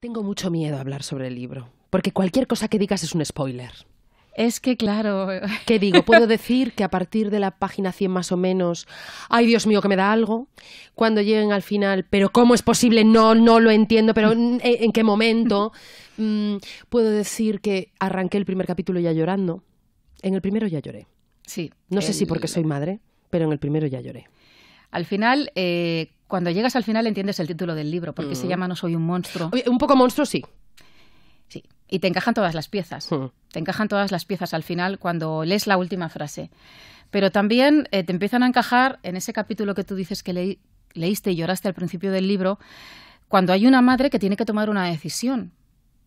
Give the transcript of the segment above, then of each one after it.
Tengo mucho miedo a hablar sobre el libro, porque cualquier cosa que digas es un spoiler. Es que claro. ¿Qué digo? Puedo decir que a partir de la página 100 más o menos, ay Dios mío, que me da algo. Cuando lleguen al final, pero ¿cómo es posible? No, no lo entiendo, pero ¿en, qué momento? Mm, puedo decir que arranqué el primer capítulo ya llorando. En el primero ya lloré. Sí. No sé si porque soy madre, pero en el primero ya lloré. Al final, eh, cuando llegas al final entiendes el título del libro, porque se mm. llama No soy un monstruo. un poco monstruo sí. Sí, y te encajan todas las piezas. Hmm. Te encajan todas las piezas al final cuando lees la última frase. Pero también eh, te empiezan a encajar en ese capítulo que tú dices que leíste y lloraste al principio del libro, cuando hay una madre que tiene que tomar una decisión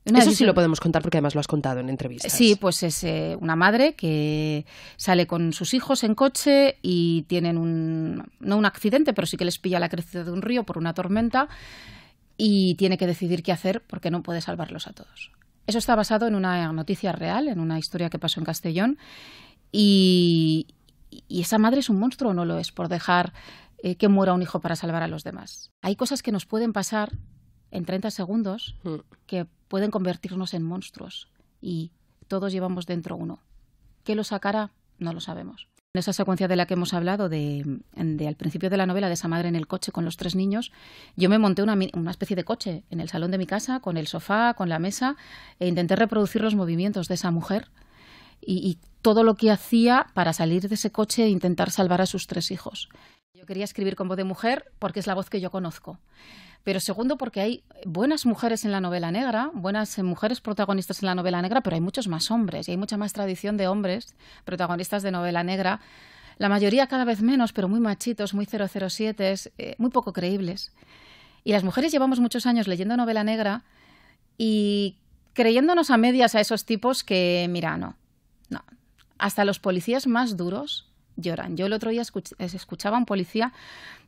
eso sí lo podemos contar porque además lo has contado en entrevistas. Sí, pues es eh, una madre que sale con sus hijos en coche y tienen un, no un accidente, pero sí que les pilla la crecida de un río por una tormenta y tiene que decidir qué hacer porque no puede salvarlos a todos. Eso está basado en una noticia real, en una historia que pasó en Castellón y, esa madre es un monstruo o no lo es por dejar eh, que muera un hijo para salvar a los demás. Hay cosas que nos pueden pasar en 30 segundos hmm. que pueden convertirnos en monstruos y todos llevamos dentro uno. ¿Qué lo sacará? No lo sabemos. En esa secuencia de la que hemos hablado, de, al principio de la novela, de esa madre en el coche con los tres niños, yo me monté una, especie de coche en el salón de mi casa, con el sofá, con la mesa, e intenté reproducir los movimientos de esa mujer y todo lo que hacía para salir de ese coche e intentar salvar a sus tres hijos. Yo quería escribir con voz de mujer porque es la voz que yo conozco. Pero segundo, porque hay buenas mujeres en la novela negra, buenas mujeres protagonistas en la novela negra, pero hay muchos más hombres y hay mucha más tradición de hombres protagonistas de novela negra. La mayoría cada vez menos, pero muy machitos, muy 007, eh, muy poco creíbles. Y las mujeres llevamos muchos años leyendo novela negra y creyéndonos a medias a esos tipos que, mira, no, no. Hasta los policías más duros lloran. Yo el otro día escuchaba a un policía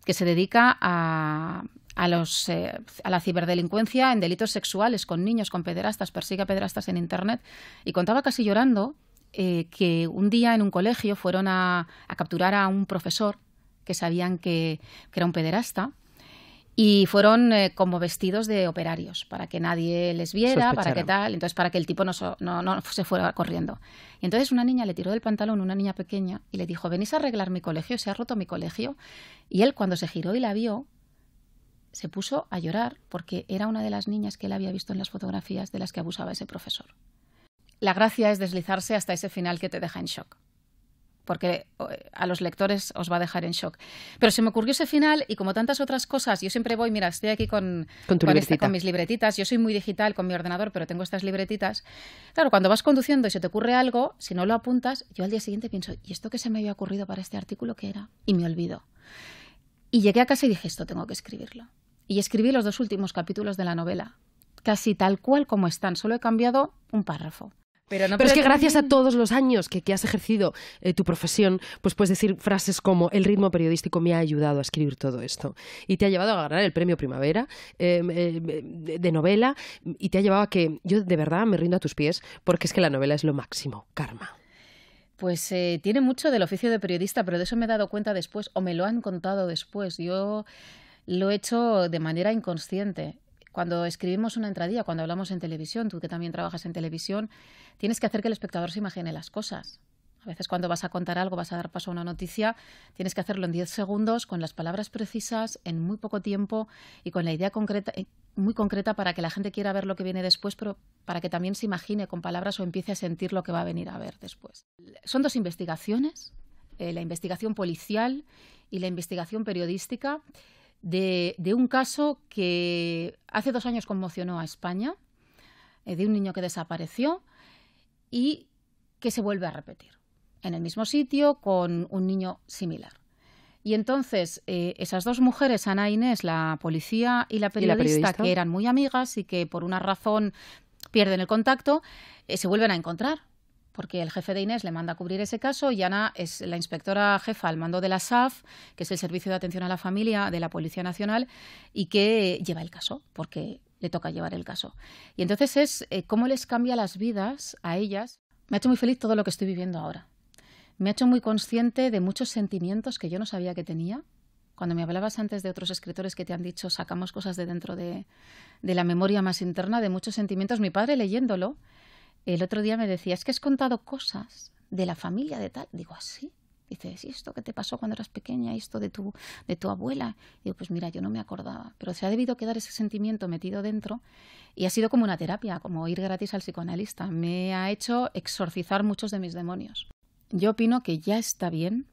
que se dedica a, a, los, eh, a la ciberdelincuencia en delitos sexuales con niños, con pederastas, persigue a pederastas en Internet, y contaba casi llorando eh, que un día en un colegio fueron a, a capturar a un profesor que sabían que, que, era un pederasta y fueron eh, como vestidos de operarios, para que nadie les viera, para que tal, entonces para que el tipo no, no, no, se fuera corriendo. Y entonces una niña le tiró del pantalón, una niña pequeña, y le dijo, venís a arreglar mi colegio, se ha roto mi colegio. Y él cuando se giró y la vio, se puso a llorar porque era una de las niñas que él había visto en las fotografías de las que abusaba ese profesor. La gracia es deslizarse hasta ese final que te deja en shock porque a los lectores os va a dejar en shock. Pero se me ocurrió ese final y como tantas otras cosas, yo siempre voy, mira, estoy aquí con, mis libretitas, yo soy muy digital con mi ordenador, pero tengo estas libretitas. Claro, cuando vas conduciendo y se te ocurre algo, si no lo apuntas, yo al día siguiente pienso, ¿y esto qué se me había ocurrido para este artículo que era? Y me olvido. Y llegué a casa y dije, esto tengo que escribirlo. Y escribí los dos últimos capítulos de la novela, casi tal cual como están, solo he cambiado un párrafo. Pero, es que gracias a todos los años que, has ejercido eh, tu profesión, pues puedes decir frases como el ritmo periodístico me ha ayudado a escribir todo esto y te ha llevado a ganar el premio Primavera em, em, de novela y te ha llevado a que yo de verdad me rindo a tus pies porque es que la novela es lo máximo, Karma. Pues eh, tiene mucho del oficio de periodista, pero de eso me he dado cuenta después o me lo han contado después. Yo lo he hecho de manera inconsciente. Cuando escribimos una entradilla, cuando hablamos en televisión, tú que también trabajas en televisión, tienes que hacer que el espectador se imagine las cosas. A veces cuando vas a contar algo, vas a dar paso a una noticia, tienes que hacerlo en 10 segundos, con las palabras precisas, en muy poco tiempo y con la idea concreta, eh, muy concreta para que la gente quiera ver lo que viene después, pero para que también se imagine con palabras o empiece a sentir lo que va a venir a ver después. Son dos investigaciones, eh, la investigación policial y la investigación periodística de, un caso que hace dos años conmocionó a España, eh, de un niño que desapareció y que se vuelve a repetir en el mismo sitio con un niño similar. Y entonces eh, esas dos mujeres, Ana e Inés, la policía y la, periodista, que eran muy amigas y que por una razón pierden el contacto, eh, se vuelven a encontrar porque el jefe de Inés le manda a cubrir ese caso y Ana es la inspectora jefa al mando de la SAF, que es el Servicio de Atención a la Familia de la Policía Nacional, y que lleva el caso, porque le toca llevar el caso. Y entonces es eh, cómo les cambia las vidas a ellas. Me ha hecho muy feliz todo lo que estoy viviendo ahora. Me ha hecho muy consciente de muchos sentimientos que yo no sabía que tenía, cuando me hablabas antes de otros escritores que te han dicho sacamos cosas de dentro de, la memoria más interna, de muchos sentimientos, mi padre leyéndolo el otro día me decía, es que has contado cosas de la familia de tal. Digo, así. ¿Ah, Dices, ¿y esto qué te pasó cuando eras pequeña? ¿Y ¿Esto de tu, de tu abuela? Digo, pues mira, yo no me acordaba. Pero se ha debido quedar ese sentimiento metido dentro y ha sido como una terapia, como ir gratis al psicoanalista. Me ha hecho exorcizar muchos de mis demonios. Yo opino que ya está bien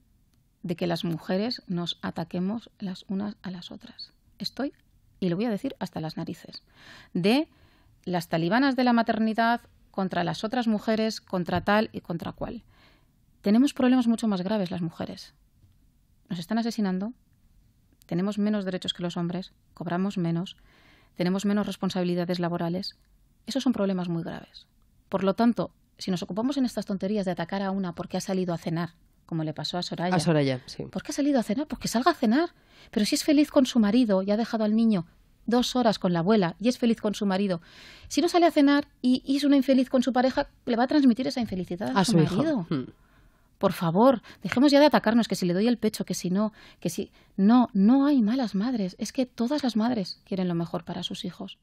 de que las mujeres nos ataquemos las unas a las otras. Estoy, y lo voy a decir hasta las narices, de las talibanas de la maternidad contra las otras mujeres, contra tal y contra cual. Tenemos problemas mucho más graves las mujeres. Nos están asesinando, tenemos menos derechos que los hombres, cobramos menos, tenemos menos responsabilidades laborales. Esos son problemas muy graves. Por lo tanto, si nos ocupamos en estas tonterías de atacar a una porque ha salido a cenar, como le pasó a Soraya. A Soraya, sí. ¿Por qué ha salido a cenar? Porque salga a cenar. Pero si es feliz con su marido y ha dejado al niño, dos horas con la abuela y es feliz con su marido. Si no sale a cenar y, es una infeliz con su pareja, le va a transmitir esa infelicidad a, su, marido. Hmm. Por favor, dejemos ya de atacarnos, que si le doy el pecho, que si no, que si... No, no hay malas madres. Es que todas las madres quieren lo mejor para sus hijos.